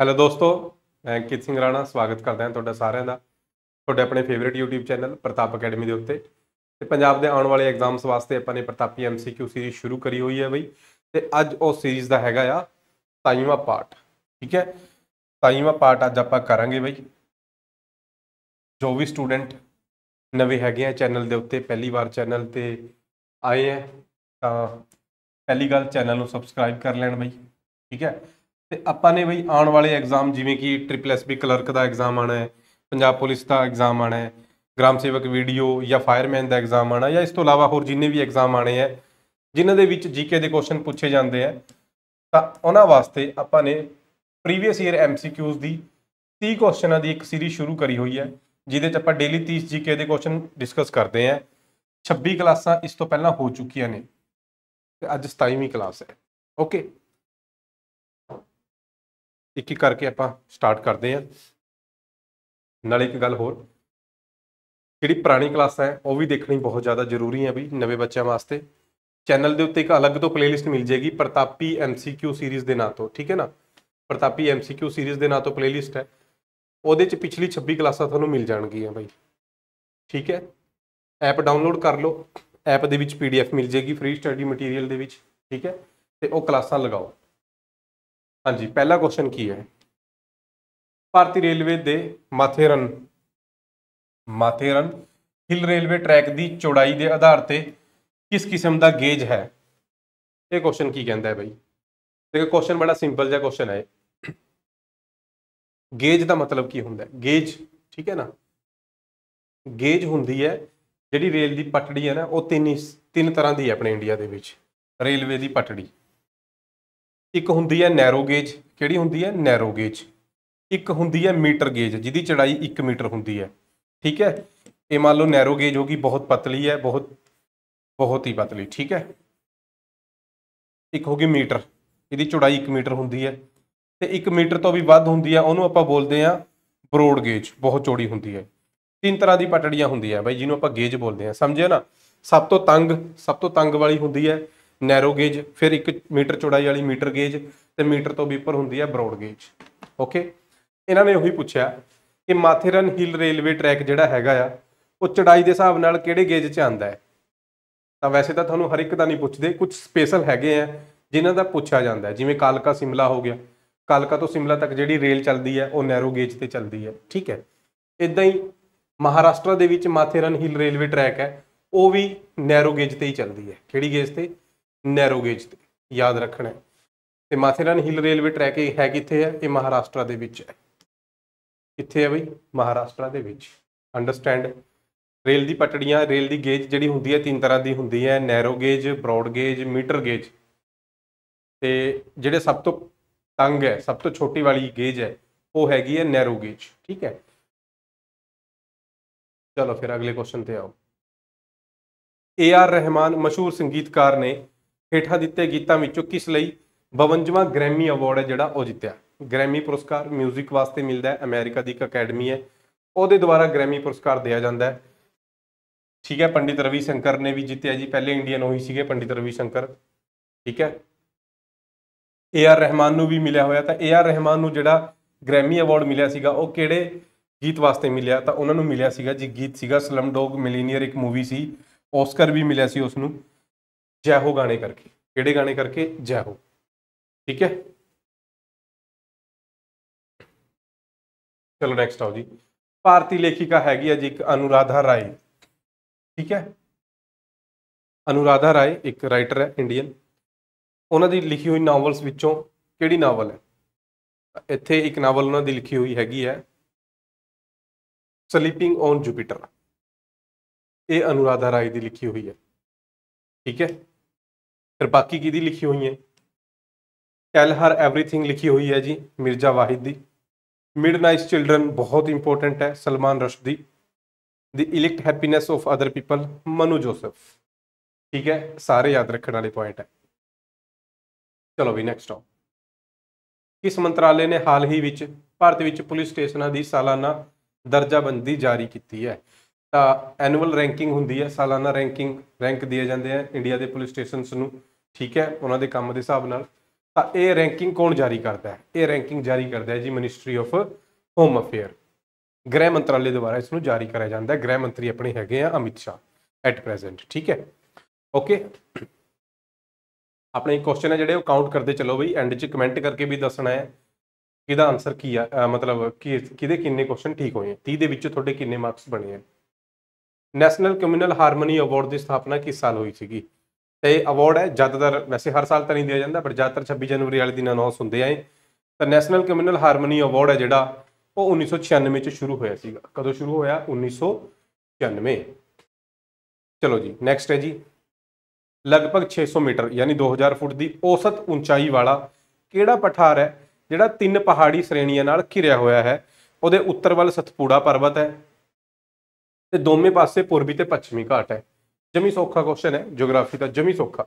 hello ਦੋਸਤੋ ਮੈਂ ਕਿਤ ਸਿੰਘ ਰਾਣਾ ਸਵਾਗਤ ਕਰਦਾ ਹਾਂ ਤੁਹਾਡਾ ਸਾਰਿਆਂ ਦਾ ਤੁਹਾਡੇ ਆਪਣੇ favourite YouTube channel Pratap Academy ਦੇ ਉੱਤੇ ਤੇ ਪੰਜਾਬ ਦੇ ਆਉਣ ਵਾਲੇ ਐਗਜ਼ਾਮਸ ਵਾਸਤੇ ਆਪਾਂ ਨੇ ਪ੍ਰਤਾਪੀ MCQ ਸੀਰੀਜ਼ ਸ਼ੁਰੂ ਕਰੀ ਹੋਈ ਹੈ ਬਈ ਤੇ ਅੱਜ ਉਹ ਸੀਰੀਜ਼ ਦਾ ਹੈਗਾ ਆ 27ਵਾਂ ਪਾਰਟ ਠੀਕ ਹੈ 27ਵਾਂ ਪਾਰਟ ਅੱਜ ਆਪਾਂ ਕਰਾਂਗੇ ਬਈ ਜੋ ਵੀ ਸਟੂਡੈਂਟ ਨਵੇਂ ਹੈਗੇ ਆ ਚੈਨਲ ਦੇ ਉੱਤੇ ਪਹਿਲੀ ਵਾਰ ਚੈਨਲ ਤੇ ਆਏ ਆ ਤਾਂ ਪਹਿਲੀ ਗੱਲ ਚੈਨਲ ਨੂੰ ਸਬਸਕ੍ਰਾਈਬ ਕਰ ਲੈਣ ਬਈ ਠੀਕ ਹੈ ਤੇ ਆਪਾਂ ਨੇ ਬਈ ਆਉਣ ਵਾਲੇ ਐਗਜ਼ਾਮ ਜਿਵੇਂ ਕਿ ਟ੍ਰਿਪਲ ਐਸਪੀ ਕਲਰਕ ਦਾ ਐਗਜ਼ਾਮ ਆਣਾ ਹੈ ਪੰਜਾਬ ਪੁਲਿਸ ਦਾ ਐਗਜ਼ਾਮ ਆਣਾ ਹੈ ਗ੍ਰਾਮ ਸੇਵਕ ਵੀਡੀਓ ਜਾਂ ਫਾਇਰਮੈਨ ਦਾ ਐਗਜ਼ਾਮ ਆਣਾ ਜਾਂ ਇਸ ਤੋਂ ਇਲਾਵਾ ਹੋਰ ਜਿੰਨੇ ਵੀ ਐਗਜ਼ਾਮ ਆਣੇ ਆ ਜਿਨ੍ਹਾਂ ਦੇ ਵਿੱਚ ਜੀਕੇ ਦੇ ਕੁਐਸਚਨ ਪੁੱਛੇ ਜਾਂਦੇ ਆ ਤਾਂ ਉਹਨਾਂ ਵਾਸਤੇ ਆਪਾਂ ਨੇ ਪ੍ਰੀਵੀਅਸ ਈਅਰ ਐਮਸੀਕਿਊਜ਼ ਦੀ 30 ਕੁਐਸਚਨਾਂ ਦੀ ਇੱਕ ਸੀਰੀਜ਼ ਸ਼ੁਰੂ ਕਰੀ ਹੋਈ ਹੈ ਜਿਹਦੇ 'ਚ ਆਪਾਂ ਡੇਲੀ 30 ਜੀਕੇ ਦੇ ਕੁਐਸਚਨ ਡਿਸਕਸ ਕਰਦੇ ਆ 26 ਕਲਾਸਾਂ ਇਸ ਤੋਂ ਪਹਿਲਾਂ ਹੋ ਚੁੱਕੀਆਂ ਨੇ ਤੇ ਅੱਜ 27ਵੀਂ ਕਲਾਸ ਹੈ ਓਕੇ ਇੱਕ ਇੱਕ ਕਰਕੇ ਆਪਾਂ ਸਟਾਰਟ ਕਰਦੇ ਹਾਂ ਨਾਲੇ ਇੱਕ ਗੱਲ ਹੋਰ ਜਿਹੜੀ ਪੁਰਾਣੀ ਕਲਾਸਾਂ ਹੈ ਉਹ ਵੀ ਦੇਖਣੀ ਬਹੁਤ ਜ਼ਿਆਦਾ ਜ਼ਰੂਰੀ ਹੈ ਵੀ ਨਵੇਂ ਬੱਚਿਆਂ ਵਾਸਤੇ ਚੈਨਲ ਦੇ ਉੱਤੇ ਇੱਕ ਅਲੱਗ ਤੋਂ ਪਲੇਲਿਸਟ ਮਿਲ ਜੇਗੀ ਪ੍ਰਤਾਪੀ ਐਮਸੀਕਿਊ ਸੀਰੀਜ਼ ਦੇ ਨਾਂ ਤੋਂ ਠੀਕ ਹੈ ਨਾ ਪ੍ਰਤਾਪੀ ਐਮਸੀਕਿਊ ਸੀਰੀਜ਼ ਦੇ ਨਾਂ ਤੋਂ ਪਲੇਲਿਸਟ ਹੈ ਉਹਦੇ ਚ ਪਿਛਲੀ 26 ਕਲਾਸਾਂ ਤੁਹਾਨੂੰ ਮਿਲ ਜਾਣਗੀਆਂ ਬਾਈ ਠੀਕ ਹੈ ਐਪ ਡਾਊਨਲੋਡ ਕਰ ਲਓ ਐਪ ਦੇ ਵਿੱਚ ਪੀਡੀਐਫ ਮਿਲ ਜੇਗੀ ਫ੍ਰੀ ਸਟੱਡੀ ਮਟੀਰੀਅਲ ਦੇ ਵਿੱਚ ਠੀਕ ਹੈ ਤੇ ਉਹ ਕਲਾਸਾਂ ਲਗਾਓ ਹਾਂਜੀ ਪਹਿਲਾ ਕੁਐਸਚਨ ਕੀ ਹੈ ਭਾਰਤੀ ਰੇਲਵੇ ਦੇ ਮਾਥੇਰਨ ਮਾਥੇਰਨ ਹਿਲ ਰੇਲਵੇ ਟਰੈਕ ਦੀ ਚੌੜਾਈ ਦੇ ਆਧਾਰ ਤੇ ਕਿਸ ਕਿਸਮ ਦਾ ਗੇਜ ਹੈ ਇਹ ਕੁਐਸਚਨ ਕੀ ਕਹਿੰਦਾ ਹੈ ਭਾਈ ਦੇਖੋ ਕੁਐਸਚਨ ਬੜਾ ਸਿੰਪਲ ਜਿਹਾ ਕੁਐਸਚਨ ਹੈ ਗੇਜ ਦਾ ਮਤਲਬ ਕੀ ਹੁੰਦਾ ਹੈ ਗੇਜ ਠੀਕ ਹੈ ਨਾ ਗੇਜ ਹੁੰਦੀ ਹੈ ਜਿਹੜੀ ਰੇਲ ਦੀ ਪਟੜੀ ਹੈ ਨਾ ਉਹ ਤਿੰਨ ਤਿੰਨ ਤਰ੍ਹਾਂ ਦੀ ਹੈ ਆਪਣੇ ਇੰਡੀਆ ਦੇ ਵਿੱਚ ਰੇਲਵੇ ਦੀ ਪਟੜੀ ਇੱਕ ਹੁੰਦੀ ਹੈ ਨੈਰੋ ਗੇਜ ਕਿਹੜੀ ਹੁੰਦੀ ਹੈ ਨੈਰੋ ਗੇਜ ਇੱਕ ਹੁੰਦੀ ਹੈ ਮੀਟਰ ਗੇਜ ਜਿਹਦੀ ਚੜਾਈ 1 ਮੀਟਰ ਹੁੰਦੀ ਹੈ ਠੀਕ ਹੈ ਇਹ ਮੰਨ ਲਓ ਨੈਰੋ ਗੇਜ ਹੋਗੀ ਬਹੁਤ ਪਤਲੀ ਹੈ ਬਹੁਤ ਬਹੁਤ ਹੀ ਪਤਲੀ ਠੀਕ ਹੈ ਇੱਕ ਹੋਗੀ ਮੀਟਰ ਇਹਦੀ ਚੌੜਾਈ 1 ਮੀਟਰ ਹੁੰਦੀ ਹੈ ਤੇ 1 ਮੀਟਰ ਤੋਂ ਵੀ ਵੱਧ ਹੁੰਦੀ ਹੈ ਉਹਨੂੰ ਆਪਾਂ ਬੋਲਦੇ ਆ ਬਰੋਡ ਗੇਜ ਬਹੁਤ ਚੌੜੀ ਹੁੰਦੀ ਹੈ ਤਿੰਨ ਤਰ੍ਹਾਂ ਦੀ ਪਟੜੀਆਂ ਹੁੰਦੀਆਂ ਬਾਈ ਜਿਹਨੂੰ ਆਪਾਂ ਗੇਜ ਬੋਲਦੇ ਆ ਸਮਝਿਆ ਨਾ ਸਭ ਤੋਂ ਤੰਗ ਸਭ ਤੋਂ ਤੰਗ ਵਾਲੀ ਹੁੰਦੀ ਹੈ ਨੈਰੋ ਗੇਜ ਫਿਰ 1 ਮੀਟਰ ਚੌੜਾਈ ਵਾਲੀ ਮੀਟਰ ਗੇਜ ਤੇ ਮੀਟਰ ਤੋਂ ਵੀ ਉੱਪਰ ਹੁੰਦੀ ਹੈ ਬ੍ਰੌਡ ਗੇਜ ਓਕੇ ਇਹਨਾਂ ਨੇ ਉਹੀ ਪੁੱਛਿਆ ਕਿ ਮਾਥੇਰਨ ਹਿੱਲ ਰੇਲਵੇ ਟਰੈਕ ਜਿਹੜਾ ਹੈਗਾ ਆ ਉਹ ਚੜਾਈ ਦੇ ਹਿਸਾਬ ਨਾਲ ਕਿਹੜੇ ਗੇਜ 'ਚ ਆਂਦਾ ਹੈ ਤਾਂ ਵੈਸੇ ਤਾਂ ਤੁਹਾਨੂੰ ਹਰ ਇੱਕ ਦਾ ਨਹੀਂ ਪੁੱਛਦੇ ਕੁਝ ਸਪੈਸ਼ਲ ਹੈਗੇ ਆ ਜਿਨ੍ਹਾਂ ਦਾ ਪੁੱਛਿਆ ਜਾਂਦਾ ਜਿਵੇਂ ਕਾਲਕਾ ਸਿਮਲਾ ਹੋ ਗਿਆ ਕਾਲਕਾ ਤੋਂ ਸਿਮਲਾ ਤੱਕ ਜਿਹੜੀ ਰੇਲ ਚੱਲਦੀ ਹੈ ਉਹ ਨੈਰੋ ਗੇਜ ਤੇ ਚੱਲਦੀ ਹੈ ਠੀਕ ਹੈ ਇਦਾਂ ਹੀ ਮਹਾਰਾਸ਼ਟਰ ਦੇ ਵਿੱਚ ਮਾਥੇਰਨ ਹਿੱਲ ਰੇਲਵੇ ਟਰੈਕ ਹੈ ਉਹ ਵੀ ਨੈਰੋ ਗੇਜ ਤੇ ਹੀ ਚੱਲਦੀ ਹੈ ਕਿਹੜੀ ਗੇਜ ਤੇ ਨੈਰੋ ਗੇਜ ਤੇ ਯਾਦ ਰੱਖਣਾ ਤੇ ਮਾਥੇਰਨ ਹਿੱਲ ਰੇਲਵੇ ਟਰੈਕ ਇਹ ਹੈ ਕਿੱਥੇ ਹੈ ਇਹ ਮਹਾਰਾਸ਼ਟਰ ਦੇ ਵਿੱਚ ਹੈ ਕਿੱਥੇ ਹੈ ਬਈ ਮਹਾਰਾਸ਼ਟਰ ਦੇ ਵਿੱਚ ਅੰਡਰਸਟੈਂਡ ਰੇਲ ਦੀ ਪਟੜੀਆਂ ਰੇਲ ਦੀ ਗੇਜ ਜਿਹੜੀ ਹੁੰਦੀ ਹੈ ਤਿੰਨ ਤਰ੍ਹਾਂ ਦੀ ਹੁੰਦੀ ਹੈ narrow gauge broad gauge metre gauge ਤੇ ਜਿਹੜੇ ਸਭ ਤੋਂ ਤੰਗ ਹੈ ਸਭ ਤੋਂ ਛੋਟੀ ਵਾਲੀ ਗੇਜ ਹੈ ਉਹ ਹੈਗੀ ਹੈ ਨੈਰੋ ਗੇਜ ਠੀਕ ਹੈ ਚਲੋ ਫਿਰ ਅਗਲੇ ਕੁਐਸਚਨ ਤੇ ਆਓ ਏ ਆਰ ਰਹਿਮਾਨ ਮਸ਼ਹੂਰ ਸੰਗੀਤਕਾਰ ਨੇ ਹੇਠਾਂ ਦਿੱਤੇ ਗੀਤਾਂ ਵਿੱਚੋਂ ਕਿਸ ਲਈ 52ਵਾਂ ਗ੍ਰੈਮੀ ਅਵਾਰਡ ਹੈ ਜਿਹੜਾ ਉਹ ਜਿੱਤਿਆ ਗ੍ਰੈਮੀ ਪੁਰਸਕਾਰ 뮤직 ਵਾਸਤੇ ਮਿਲਦਾ ਹੈ ਅਮਰੀਕਾ ਦੀ ਇੱਕ ਅਕੈਡਮੀ ਹੈ ਉਹਦੇ ਦੁਆਰਾ ਗ੍ਰੈਮੀ ਪੁਰਸਕਾਰ ਦਿਆ ਜਾਂਦਾ ਹੈ ਠੀਕ ਹੈ ਪੰਡਿਤ ਰਵੀ ਸ਼ੰਕਰ ਨੇ ਵੀ ਜਿੱਤਿਆ ਜੀ ਪਹਿਲੇ ਇੰਡੀਅਨ ਉਹੀ ਸੀਗੇ ਪੰਡਿਤ ਰਵੀ ਸ਼ੰਕਰ ਠੀਕ ਹੈ ਏ ਆਰ ਰਹਿਮਾਨ ਨੂੰ ਵੀ ਮਿਲਿਆ ਹੋਇਆ ਤਾਂ ਏ ਆਰ ਰਹਿਮਾਨ ਨੂੰ ਜਿਹੜਾ ਗ੍ਰੈਮੀ ਅਵਾਰਡ ਮਿਲਿਆ ਸੀਗਾ ਉਹ ਕਿਹੜੇ ਗੀਤ ਵਾਸਤੇ ਮਿਲਿਆ ਤਾਂ ਉਹਨਾਂ ਨੂੰ ਮਿਲਿਆ ਸੀਗਾ ਜੀ ਗੀਤ ਸੀਗਾ ਸਲਮ ਡੌਗ ਮਿਲੀਨੀਅਰ ਇੱਕ ਮੂਵੀ ਸੀ ਓਸਕਰ ਵੀ ਮਿਲਿਆ ਸੀ ਉਸ ਨੂੰ ਜੈ ਹੋ ਗਾਣੇ ਕਰਕੇ ਕਿਹੜੇ ਗਾਣੇ ਕਰਕੇ ਜੈ ਹੋ ਠੀਕ ਹੈ ਚਲੋ ਨੈਕਸਟ ਆਓ ਜੀ ਭਾਰਤੀ ਲੇਖਿਕਾ ਹੈਗੀ ਹੈ ਜੀ ਇੱਕ ਅਨੁਰਾਧਾ ਰਾਏ ਠੀਕ ਹੈ ਅਨੁਰਾਧਾ ਰਾਏ ਇੱਕ ਰਾਈਟਰ ਹੈ ਇੰਡੀਅਨ ਉਹਨਾਂ ਦੀ ਲਿਖੀ ਹੋਈ ਨਾਵਲਸ ਵਿੱਚੋਂ ਕਿਹੜੀ ਨਾਵਲ ਹੈ ਇੱਥੇ ਇੱਕ ਨਾਵਲ ਉਹਨਾਂ ਦੀ ਲਿਖੀ ਹੋਈ ਹੈਗੀ ਹੈ ਸਲੀਪਿੰਗ ਔਨ ਜੁਪੀਟਰ ਇਹ ਅਨੁਰਾਧਾ ਰਾਏ ਦੀ ਲਿਖੀ ਹੋਈ ਹੈ ਠੀਕ ਹੈ ਫਿਰ ਬਾਕੀ ਕਿਹਦੀ ਲਿਖੀ ਹੋਈ ਹੈ ਟੈਲ ਹਰ एवरीथिंग ਲਿਖੀ ਹੋਈ ਹੈ ਜੀ ਮਿਰਜ਼ਾ ਵਾਹਿਦ ਦੀ ਮਿਡਨਾਈਟ ਚਿਲड्रन ਬਹੁਤ ਇੰਪੋਰਟੈਂਟ ਹੈ ਸਲਮਾਨ ਰਸ਼ਦੀ ਦੀ illicit happiness of other people Manu Joseph ਠੀਕ ਹੈ ਸਾਰੇ ਯਾਦ ਰੱਖਣ ਵਾਲੇ ਪੁਆਇੰਟ ਹੈ ਚਲੋ ਵੀ ਨੈਕਸਟ ਆਪ ਕਿਸ ਮੰਤਰਾਲੇ ਨੇ ਹਾਲ ਹੀ ਵਿੱਚ ਭਾਰਤ ਵਿੱਚ ਪੁਲਿਸ ਸਟੇਸ਼ਨਾਂ ਦੀ ਸਾਲਾਨਾ ਦਰਜਾਬੰਦੀ ਜਾਰੀ ਕੀਤੀ ਹੈ ਐਨੂਅਲ ਰੈਂਕਿੰਗ ਹੁੰਦੀ ਹੈ ਸਾਲਾਨਾ ਰੈਂਕਿੰਗ ਰੈਂਕ ਦਿਏ ਜਾਂਦੇ ਆ ਇੰਡੀਆ ਦੇ ਪੁਲਿਸ ਸਟੇਸ਼ਨਸ ਨੂੰ ਠੀਕ ਹੈ ਉਹਨਾਂ ਦੇ ਕੰਮ ਦੇ ਹਿਸਾਬ ਨਾਲ ਤਾਂ ਇਹ ਰੈਂਕਿੰਗ ਕੌਣ ਜਾਰੀ ਕਰਦਾ ਹੈ ਇਹ ਰੈਂਕਿੰਗ ਜਾਰੀ ਕਰਦਾ ਹੈ ਜੀ ਮਿਨਿਸਟਰੀ ਆਫ ਹੋਮ ਅਫੇਅਰ ਗ੍ਰਹਿ ਮੰਤਰਾਲੇ ਦੁਆਰਾ ਇਸ ਨੂੰ ਜਾਰੀ ਕਰਿਆ ਜਾਂਦਾ ਹੈ ਗ੍ਰਹਿ ਮੰਤਰੀ ਆਪਣੇ ਹੈਗੇ ਆ ਅਮਿਤ ਸ਼ਾਹ ਐਟ ਪ੍ਰੈਜ਼ੈਂਟ ਠੀਕ ਹੈ ਓਕੇ ਆਪਣੇ ਕੁਐਸਚਨ ਹੈ ਜਿਹੜੇ ਉਹ ਕਾਊਂਟ ਕਰਦੇ ਚਲੋ ਬਈ ਐਂਡ 'ਚ ਕਮੈਂਟ ਕਰਕੇ ਵੀ ਦੱਸਣਾ ਹੈ ਕਿਹਦਾ ਆਨਸਰ ਕੀ ਆ ਮਤਲਬ ਕਿ ਕਿਹਦੇ ਕਿੰਨੇ ਕੁਐਸਚਨ ਠੀਕ ਹੋਏ ਆ 30 ਦੇ ਵਿੱਚੋਂ ਤੁਹਾਡੇ ਕਿੰਨੇ ਮਾਰਕਸ ਬਣੇ ਆ ਨੈਸ਼ਨਲ ਕਮਿਊਨਲ ਹਾਰਮਨੀ ਅਵਾਰਡ ਦੀ ਸਥਾਪਨਾ ਕਿਸ ਸਾਲ ਹੋਈ ਸੀਗੀ ਤੇ ਅਵਾਰਡ ਹੈ ਜ਼ਿਆਦਾਤਰ ਵੈਸੇ ਹਰ ਸਾਲ ਤਾਂ ਨਹੀਂ ਦਿਆ ਜਾਂਦਾ ਪਰ ਜ਼ਿਆਦਾਤਰ 26 ਜਨਵਰੀ ਵਾਲੇ ਦਿਨ ਅਨਾਉਂਸ ਹੁੰਦੇ ਆਏ ਤਾਂ ਨੈਸ਼ਨਲ ਕਮਿਊਨਲ ਹਾਰਮਨੀ ਅਵਾਰਡ ਹੈ ਜਿਹੜਾ ਉਹ 1996 ਚ ਸ਼ੁਰੂ ਹੋਇਆ ਸੀਗਾ ਕਦੋਂ ਸ਼ੁਰੂ ਹੋਇਆ 1996 ਚਲੋ ਜੀ ਨੈਕਸਟ ਹੈ ਜੀ ਲਗਭਗ 600 ਮੀਟਰ ਯਾਨੀ 2000 ਫੁੱਟ ਦੀ ਔਸਤ ਉਚਾਈ ਵਾਲਾ ਕਿਹੜਾ ਪਠਾਰ ਹੈ ਜਿਹੜਾ ਤਿੰਨ ਪਹਾੜੀ ਸ਼੍ਰੇਣੀਆਂ ਨਾਲ ਘਿਰਿਆ ਹੋਇਆ ਹੈ ਉਹਦੇ ਉੱਤਰ ਵੱਲ ਸਤਪੂੜਾ ਪਰਬਤ ਹੈ ਤੇ ਦੋਵੇਂ ਪਾਸੇ ਪੂਰਬੀ ਤੇ ਪੱਛਮੀ ਘਾਟ ਹੈ ਜਮੀ ਸੌਖਾ ਕੁਐਸਚਨ ਹੈ ਜੀਓਗ੍ਰਾਫੀ ਦਾ ਜਮੀ ਸੌਖਾ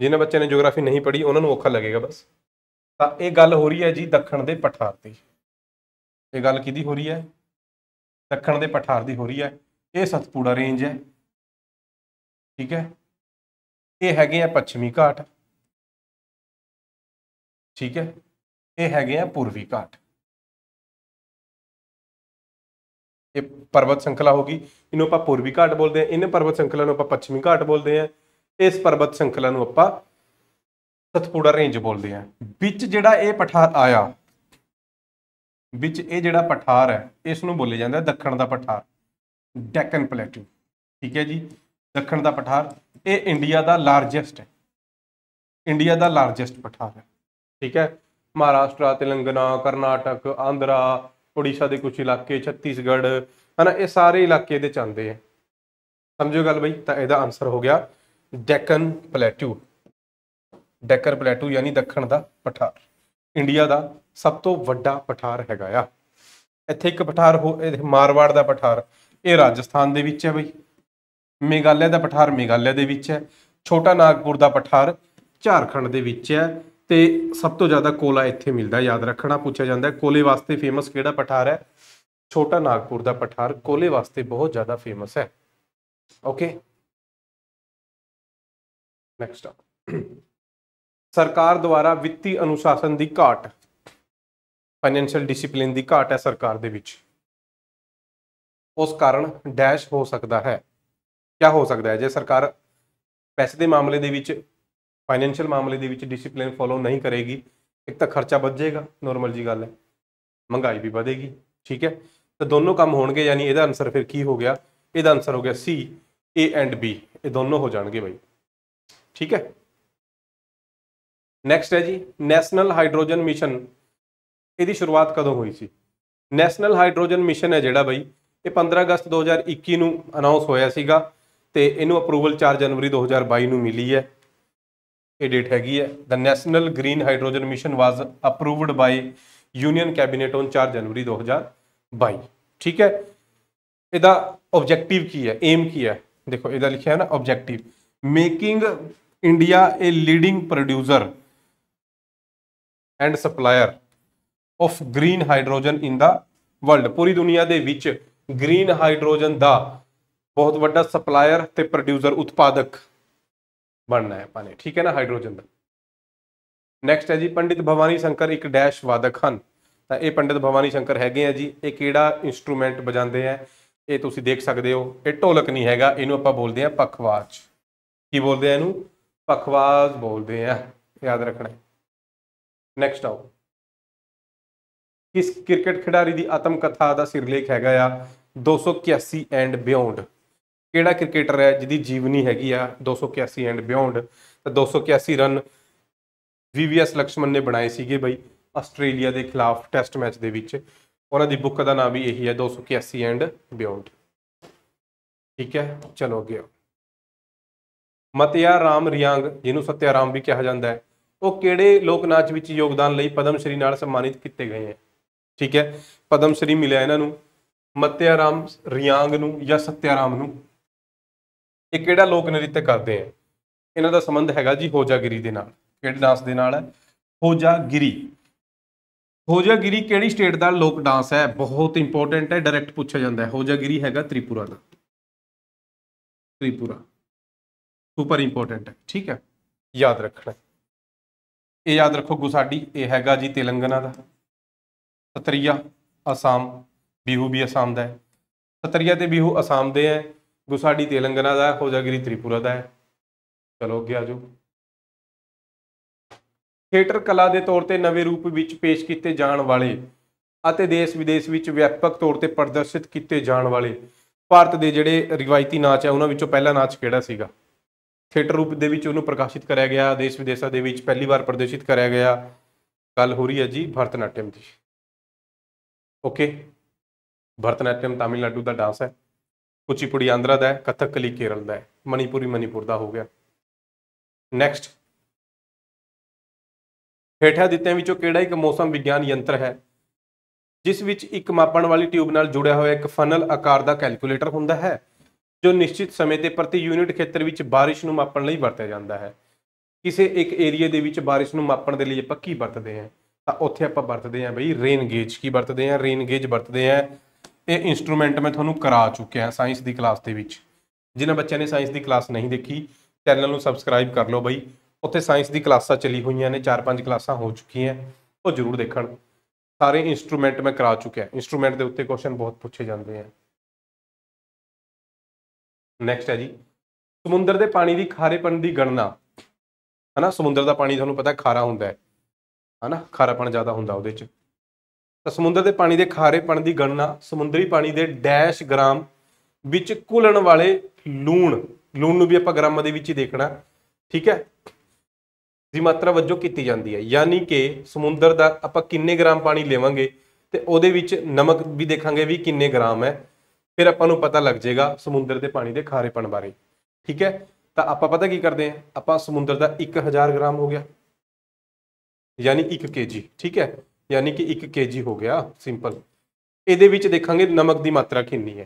ਜਿਹਨਾਂ ਬੱਚਿਆਂ ਨੇ ਜੀਓਗ੍ਰਾਫੀ ਨਹੀਂ ਪੜ੍ਹੀ ਉਹਨਾਂ ਨੂੰ ਔਖਾ ਲੱਗੇਗਾ ਬਸ ਤਾਂ ਇਹ ਗੱਲ ਹੋ ਰਹੀ ਹੈ ਜੀ ਦੱਖਣ ਦੇ ਪਠਾਰ ਦੀ ਇਹ ਗੱਲ ਕਿਦੀ ਹੋ ਰਹੀ ਹੈ ਦੱਖਣ ਦੇ ਪਠਾਰ ਦੀ ਹੋ ਰਹੀ ਹੈ ਇਹ ਸਤਪੂੜਾ ਰੇਂਜ ਹੈ ਠੀਕ ਹੈ ਇਹ ਹੈਗੇ ਆ ਪੱਛਮੀ ਘਾਟ ਠੀਕ ਹੈ ਇਹ ਹੈਗੇ ਆ ਪੂਰਬੀ ਘਾਟ ਇਹ ਪਰਬਤ ਸ਼ੰਖਲਾ ਹੋਗੀ ਇਹਨੂੰ ਆਪਾਂ ਪੂਰਬੀ ਘਾਟ ਬੋਲਦੇ ਆ ਇਹਨੇ ਪਰਬਤ ਸ਼ੰਖਲਾ ਨੂੰ ਆਪਾਂ ਪੱਛਮੀ ਘਾਟ ਬੋਲਦੇ ਆ ਇਸ ਪਰਬਤ ਸ਼ੰਖਲਾ ਨੂੰ ਆਪਾਂ ਸਤਪੂੜਾ ਰੇਂਜ ਬੋਲਦੇ ਆ ਵਿੱਚ ਜਿਹੜਾ ਇਹ ਪਠਾਰ ਆਇਆ ਵਿੱਚ ਇਹ ਜਿਹੜਾ ਪਠਾਰ ਹੈ ਇਸ ਨੂੰ ਬੋਲੇ ਜਾਂਦਾ ਦੱਖਣ ਦਾ ਪਠਾਰ ਡੈਕਨ ਪਲੇਟੂ ਠੀਕ ਹੈ ਜੀ ਦੱਖਣ ਦਾ ਪਠਾਰ ਇਹ ਇੰਡੀਆ ਦਾ ਲਾਰਜੈਸਟ ਹੈ ਇੰਡੀਆ ਦਾ ਲਾਰਜੈਸਟ ਪਠਾਰ ਹੈ ਠੀਕ ਹੈ ਮਹਾਰਾਸ਼ਟਰ ਤੇਲੰਗਾਨਾ ਕਰਨਾਟਕ ਆਂਧਰਾ ਓਡੀਸ਼ਾ ਦੇ ਕੁਝ ਇਲਾਕੇ ਛੱਤੀਸਗੜ੍ਹ ਹਨਾ ਇਹ ਸਾਰੇ ਇਲਾਕੇ ਦੇ ਚਾਹੁੰਦੇ ਆ ਸਮਝੋ ਗੱਲ ਬਈ ਤਾਂ ਇਹਦਾ ਆਨਸਰ ਹੋ ਗਿਆ ਡੈਕਨ ਪਲੇਟੂ ਡੈਕਰ ਪਲੇਟੂ ਯਾਨੀ ਦੱਖਣ ਦਾ ਪਠਾਰ ਇੰਡੀਆ ਦਾ ਸਭ ਤੋਂ ਵੱਡਾ ਪਠਾਰ ਹੈਗਾ ਆ ਇੱਥੇ ਇੱਕ ਪਠਾਰ ਹੋ ਮਾਰਵਾੜ ਦਾ ਪਠਾਰ ਇਹ ਰਾਜਸਥਾਨ ਦੇ ਵਿੱਚ ਹੈ ਬਈ ਮੇਘਾਲਿਆ ਦਾ ਪਠਾਰ ਮੇਘਾਲਿਆ ਦੇ ਵਿੱਚ ਹੈ ਛੋਟਾ ਨਾਗਪੁਰ ਦਾ ਪਠਾਰ ਝਾਰਖੰਡ ਦੇ ਵਿੱਚ ਹੈ ਤੇ ਸਭ ਤੋਂ ਜ਼ਿਆਦਾ ਕੋਲਾ ਇੱਥੇ ਮਿਲਦਾ ਯਾਦ ਰੱਖਣਾ ਪੁੱਛਿਆ ਜਾਂਦਾ ਕੋਲੇ ਵਾਸਤੇ ਫੇਮਸ ਕਿਹੜਾ ਪਠਾਰ ਹੈ ਛੋਟਾ ਨਾਗਪੁਰ ਦਾ ਪਠਾਰ ਕੋਲੇ ਵਾਸਤੇ ਬਹੁਤ ਜ਼ਿਆਦਾ ਫੇਮਸ ਹੈ ਓਕੇ ਨੈਕਸਟ ਸਰਕਾਰ ਦੁਆਰਾ ਵਿੱਤੀ ਅਨੁਸ਼ਾਸਨ ਦੀ ਘਾਟ ਫਾਈਨੈਂਸ਼ੀਅਲ ਡਿਸਪਲਿਨ ਦੀ ਘਾਟ ਹੈ ਸਰਕਾਰ ਦੇ ਵਿੱਚ ਉਸ ਕਾਰਨ ਡੈਸ਼ ਹੋ ਸਕਦਾ ਹੈ ਕੀ ਹੋ ਸਕਦਾ ਹੈ ਜੇ ਸਰਕਾਰ ਪੈਸੇ ਦੇ ਮਾਮਲੇ ਦੇ ਵਿੱਚ ਫਾਈਨੈਂਸ਼ੀਅਲ ਮਾਮਲੇ ਦੇ ਵਿੱਚ ਡਿਸਪਲਿਨ ਫੋਲੋ ਨਹੀਂ ਕਰੇਗੀ ਇੱਕ ਤਾਂ ਖਰਚਾ ਵੱਜੇਗਾ ਨਾਰਮਲ ਜੀ ਗੱਲ ਹੈ ਮਹਿੰਗਾਈ ਵੀ ਵਧੇਗੀ ਠੀਕ ਹੈ ਤਾਂ ਦੋਨੋਂ ਕੰਮ ਹੋਣਗੇ ਯਾਨੀ ਇਹਦਾ ਆਨਸਰ ਫਿਰ ਕੀ ਹੋ ਗਿਆ ਇਹਦਾ ਆਨਸਰ ਹੋ ਗਿਆ ਸੀ ਏ ਐਂਡ ਬੀ ਇਹ ਦੋਨੋਂ ਹੋ ਜਾਣਗੇ ਬਾਈ ਠੀਕ ਹੈ ਨੈਕਸਟ ਹੈ ਜੀ ਨੈਸ਼ਨਲ ਹਾਈਡਰੋਜਨ ਮਿਸ਼ਨ ਇਹਦੀ ਸ਼ੁਰੂਆਤ ਕਦੋਂ ਹੋਈ ਸੀ ਨੈਸ਼ਨਲ ਹਾਈਡਰੋਜਨ ਮਿਸ਼ਨ ਹੈ ਜਿਹੜਾ ਬਾਈ ਇਹ 15 ਅਗਸਤ 2021 ਨੂੰ ਅਨਾਉਂਸ ਹੋਇਆ ਸੀਗਾ ਤੇ ਇਹਨੂੰ ਅਪਰੂਵਲ 4 ਜਨਵਰੀ 2022 ਨੂੰ ਮਿਲੀ ਹੈ ਇਹ ਡੇਟ ਹੈਗੀ ਹੈ the national green hydrogen mission was approved by union cabinet on 4 January 2022 ਠੀਕ ਹੈ ਇਹਦਾ ਆਬਜੈਕਟਿਵ ਕੀ ਹੈ ਏਮ ਕੀ ਹੈ ਦੇਖੋ ਇਹਦਾ ਲਿਖਿਆ ਹੈ ਨਾ objective making India a leading producer and supplier of green hydrogen in the world ਪੂਰੀ ਦੁਨੀਆ ਦੇ ਵਿੱਚ ਗ੍ਰੀਨ ਹਾਈਡਰੋਜਨ ਦਾ ਬਹੁਤ ਵੱਡਾ ਸਪਲਾਇਰ ਤੇ ਪ੍ਰੋਡਿਊਸਰ ਉਤਪਾਦਕ ਬਣਨਾ ਹੈ ਪਾਣੀ ਠੀਕ ਹੈ ਨਾ ਹਾਈਡਰੋਜਨ ਦਾ ਨੈਕਸਟ ਹੈ ਜੀ ਪੰਡਿਤ ਭਵਾਨੀ ਸ਼ੰਕਰ ਇੱਕ ਡੈਸ਼ ਵਾਦਕ ਹਨ ਤਾਂ ਇਹ ਪੰਡਿਤ ਭਵਾਨੀ ਸ਼ੰਕਰ ਹੈਗੇ ਆ ਜੀ ਇਹ ਕਿਹੜਾ ਇਨਸਟਰੂਮੈਂਟ ਵਜਾਉਂਦੇ ਆ ਇਹ ਤੁਸੀਂ ਦੇਖ ਸਕਦੇ ਹੋ ਇਹ ਢੋਲਕ ਨਹੀਂ ਹੈਗਾ ਇਹਨੂੰ ਆਪਾਂ ਬੋਲਦੇ ਆ ਪਖਵਾਜ ਕੀ ਬੋਲਦੇ ਆ ਇਹਨੂੰ ਪਖਵਾਜ ਬੋਲਦੇ ਆ ਯਾਦ ਰੱਖਣਾ ਨੈਕਸਟ ਆਓ ਕਿਸ ਕ੍ਰਿਕਟ ਖਿਡਾਰੀ ਦੀ ਆਤਮ ਕਥਾ ਦਾ ਸਿਰਲੇਖ ਹੈਗਾ ਆ 281 ਐਂਡ ਬਿਯੋਂਡ ਕਿਹੜਾ ਕ੍ਰਿਕਟਰ ਹੈ ਜਿਹਦੀ ਜੀਵਨੀ ਹੈਗੀ ਆ 281 ਐਂਡ ਬਿਯੋਂਡ ਤਾਂ 281 ਰਨ ਵੀਵੀਐਸ ਲਕਸ਼ਮਣ ਨੇ ਬਣਾਏ ਸੀਗੇ ਬਈ ਆਸਟ੍ਰੇਲੀਆ ਦੇ ਖਿਲਾਫ ਟੈਸਟ ਮੈਚ ਦੇ ਵਿੱਚ ਉਹਨਾਂ ਦੀ ਬੁੱਕ ਦਾ ਨਾਮ ਵੀ ਇਹੀ ਹੈ 281 ਐਂਡ ਬਿਯੋਂਡ ਠੀਕ ਹੈ ਚਲੋ ਅੱਗੇ ਮਤਿਆ ਰਾਮ ਰਿਆੰਗ ਜਿਹਨੂੰ ਸਤਿਆ ਰਾਮ ਵੀ ਕਿਹਾ ਜਾਂਦਾ ਹੈ ਉਹ ਕਿਹੜੇ ਲੋਕ ਨਾਚ ਵਿੱਚ ਯੋਗਦਾਨ ਲਈ ਪਦਮ ਸ਼੍ਰੀ ਨਾਲ ਸਨਮਾਨਿਤ ਕੀਤੇ ਗਏ ਹੈ ਠੀਕ ਹੈ ਪਦਮ ਸ਼੍ਰੀ ਮਿਲਿਆ ਇਹਨਾਂ ਨੂੰ ਮਤਿਆ ਰਾਮ ਰਿਆੰਗ ਨੂੰ ਜਾਂ ਸਤਿਆ ਰਾਮ ਨੂੰ ਇਹ ਕਿਹੜਾ ਲੋਕ ਨ੍ਰਿਤ ਕਰਦੇ ਆ ਇਹਨਾਂ ਦਾ ਸੰਬੰਧ ਹੈਗਾ ਜੀ ਹੋਜਾਗਿਰੀ ਦੇ ਨਾਲ ਕਿਹੜੇ ਡਾਂਸ ਦੇ ਨਾਲ ਹੈ ਹੋਜਾਗਿਰੀ ਹੋਜਾਗਿਰੀ ਕਿਹੜੀ ਸਟੇਟ ਦਾ ਲੋਕ ਡਾਂਸ ਹੈ ਬਹੁਤ ਇੰਪੋਰਟੈਂਟ ਹੈ ਡਾਇਰੈਕਟ ਪੁੱਛਿਆ ਜਾਂਦਾ ਹੈ ਹੋਜਾਗਿਰੀ ਹੈਗਾ ਤ੍ਰਿਪੁਰਾ ਦਾ ਤ੍ਰਿਪੁਰਾ ਸੁਪਰ ਇੰਪੋਰਟੈਂਟ ਹੈ ਠੀਕ ਹੈ ਯਾਦ ਰੱਖਣਾ ਇਹ ਯਾਦ ਰੱਖੋ ਸਾਡੀ ਇਹ ਹੈਗਾ ਜੀ ਤੇਲੰਗਾਨਾ ਦਾ ਸਤਰੀਆ ਅਸਾਮ ਬਿਹੂ ਵੀ ਅਸਾਮ ਦਾ ਹੈ ਸਤਰੀਆ ਤੇ ਬਿਹੂ ਅਸਾਮ ਦੇ ਹੈ ਗੁਸਾਡੀ ਤੇਲੰਗਾਨਾ ਦਾ ਹੋ ਹੋਜਾਗਿਰੀ ਤ੍ਰਿਪੁਰਾ ਦਾ ਹੈ ਚਲੋ ਅੱਗੇ ਆਜੋ ਥੀਏਟਰ ਕਲਾ ਦੇ ਤੌਰ ਤੇ ਨਵੇਂ ਰੂਪ ਵਿੱਚ ਪੇਸ਼ ਕੀਤੇ ਜਾਣ ਵਾਲੇ ਅਤੇ ਦੇਸ਼ ਵਿਦੇਸ਼ ਵਿੱਚ ਵਿਆਪਕ ਤੌਰ ਤੇ ਪ੍ਰਦਰਸ਼ਿਤ ਕੀਤੇ ਜਾਣ ਵਾਲੇ ਭਾਰਤ ਦੇ ਜਿਹੜੇ ਰਿਵਾਇਤੀ ਨਾਚ ਹੈ ਉਹਨਾਂ ਵਿੱਚੋਂ ਪਹਿਲਾ ਨਾਚ ਕਿਹੜਾ ਸੀਗਾ ਥੀਏਟਰ ਰੂਪ ਦੇ ਵਿੱਚ ਉਹਨੂੰ ਪ੍ਰਕਾਸ਼ਿਤ ਕਰਿਆ ਗਿਆ ਦੇਸ਼ ਵਿਦੇਸ਼ਾਂ ਦੇ ਵਿੱਚ ਪਹਿਲੀ ਵਾਰ ਪ੍ਰਦਰਸ਼ਿਤ ਕਰਿਆ ਗਿਆ ਗੱਲ ਹੋ ਰਹੀ ਹੈ ਜੀ ਭਰਤਨਾਟਿਅਮ ਦੀ ਓਕੇ ਭਰਤਨਾਟਿਅਮ ਤਾਮਿਲਨਾਡੂ ਦਾ ਡਾਂਸ ਹੈ ਕੁਚੀਪੁੜੀ ਆਂਧਰਾ ਦਾ ਹੈ ਕਥਕਲੀ ਕੇਰਲ ਦਾ ਹੈ ਮਨੀਪੁਰੀ ਮਨੀਪੁਰ ਦਾ ਹੋ ਗਿਆ ਨੈਕਸਟ ਹੇਠਾਂ ਦਿੱਤਿਆਂ ਵਿੱਚੋਂ ਕਿਹੜਾ ਇੱਕ ਮੌਸਮ ਵਿਗਿਆਨ ਯੰਤਰ ਹੈ ਜਿਸ ਵਿੱਚ ਇੱਕ ਮਾਪਣ ਵਾਲੀ ਟਿਊਬ ਨਾਲ ਜੁੜਿਆ ਹੋਇਆ ਇੱਕ ਫਨਲ ਆਕਾਰ ਦਾ ਕੈਲਕੂਲੇਟਰ ਹੁੰਦਾ ਹੈ ਜੋ ਨਿਸ਼ਚਿਤ ਸਮੇਂ ਤੇ ਪ੍ਰਤੀ ਯੂਨਿਟ ਖੇਤਰ ਵਿੱਚ ਬਾਰਿਸ਼ ਨੂੰ ਮਾਪਣ ਲਈ ਵਰਤਿਆ ਜਾਂਦਾ ਹੈ ਕਿਸੇ ਇੱਕ ਏਰੀਆ ਦੇ ਵਿੱਚ ਬਾਰਿਸ਼ ਨੂੰ ਮਾਪਣ ਦੇ ਲਈ ਆਪਾਂ ਕੀ ਵਰਤਦੇ ਆ ਤਾਂ ਉੱਥੇ ਆਪਾਂ ਵਰਤਦੇ ਆ ਬਈ ਰੇਨ ਗੇਜ ਕੀ ਵਰਤਦੇ ਆ ਰੇਨ ਗੇਜ ਵਰਤਦੇ ਆ ਇਹ ਇਨਸਟਰੂਮੈਂਟ ਮੈਂ ਤੁਹਾਨੂੰ ਕਰਾ ਚੁੱਕਿਆ ਸਾਇੰਸ ਦੀ ਕਲਾਸ ਦੇ ਵਿੱਚ ਜਿਨ੍ਹਾਂ ਬੱਚਿਆਂ ਨੇ ਸਾਇੰਸ ਦੀ ਕਲਾਸ ਨਹੀਂ ਦੇਖੀ ਚੈਨਲ ਨੂੰ ਸਬਸਕ੍ਰਾਈਬ ਕਰ ਲਓ ਬਈ ਉੱਥੇ ਸਾਇੰਸ ਦੀ ਕਲਾਸਾਂ ਚੱਲੀ ਹੋਈਆਂ ਨੇ 4-5 ਕਲਾਸਾਂ ਹੋ ਚੁੱਕੀਆਂ ਉਹ ਜ਼ਰੂਰ ਦੇਖਣ ਸਾਰੇ ਇਨਸਟਰੂਮੈਂਟ ਮੈਂ ਕਰਾ ਚੁੱਕਿਆ ਇਨਸਟਰੂਮੈਂਟ ਦੇ ਉੱਤੇ ਕੁਐਸਚਨ ਬਹੁਤ ਪੁੱਛੇ ਜਾਂਦੇ ਆ ਨੈਕਸਟ ਹੈ ਜੀ ਸਮੁੰਦਰ ਦੇ ਪਾਣੀ ਦੀ ਖਾਰੇਪਣ ਦੀ ਗਣਨਾ ਹਨਾ ਸਮੁੰਦਰ ਦਾ ਪਾਣੀ ਤੁਹਾਨੂੰ ਪਤਾ ਖਾਰਾ ਹੁੰਦਾ ਹੈ ਹਨਾ ਖਾਰਾਪਣ ਜ਼ਿਆਦਾ ਹੁੰਦਾ ਉਹਦੇ ਵਿੱਚ ਤਾਂ ਸਮੁੰਦਰ ਦੇ ਪਾਣੀ ਦੇ ਖਾਰੇਪਣ ਦੀ ਗਣਨਾ ਸਮੁੰਦਰੀ ਪਾਣੀ ਦੇ ਡੈਸ਼ ਗ੍ਰਾਮ ਵਿੱਚ ਘੁਲਣ ਵਾਲੇ ਲੂਣ ਲੂਣ ਨੂੰ ਵੀ ਆਪਾਂ ਗ੍ਰਾਮ ਦੇ ਵਿੱਚ ਹੀ ਦੇਖਣਾ ਠੀਕ ਹੈ ਦੀ ਮਾਤਰਾ ਵਜੋਂ ਕੀਤੀ ਜਾਂਦੀ ਹੈ ਯਾਨੀ ਕਿ ਸਮੁੰਦਰ ਦਾ ਆਪਾਂ ਕਿੰਨੇ ਗ੍ਰਾਮ ਪਾਣੀ ਲੇਵਾਂਗੇ ਤੇ ਉਹਦੇ ਵਿੱਚ ਨਮਕ ਵੀ ਦੇਖਾਂਗੇ ਵੀ ਕਿੰਨੇ ਗ੍ਰਾਮ ਹੈ ਫਿਰ ਆਪਾਂ ਨੂੰ ਪਤਾ ਲੱਗ ਜਾਏਗਾ ਸਮੁੰਦਰ ਦੇ ਪਾਣੀ ਦੇ ਖਾਰੇਪਣ ਬਾਰੇ ਠੀਕ ਹੈ ਤਾਂ ਆਪਾਂ ਪਤਾ ਕੀ ਕਰਦੇ ਆਂ ਆਪਾਂ ਸਮੁੰਦਰ ਦਾ 1000 ਗ੍ਰਾਮ ਹੋ ਗਿਆ ਯਾਨੀ 1 ਕੇਜੀ ਠੀਕ ਹੈ ਯਾਨੀ ਕਿ 1 ਕੇਜੀ ਹੋ ਗਿਆ ਸਿੰਪਲ ਇਹਦੇ ਵਿੱਚ ਦੇਖਾਂਗੇ ਨਮਕ ਦੀ ਮਾਤਰਾ ਕਿੰਨੀ ਹੈ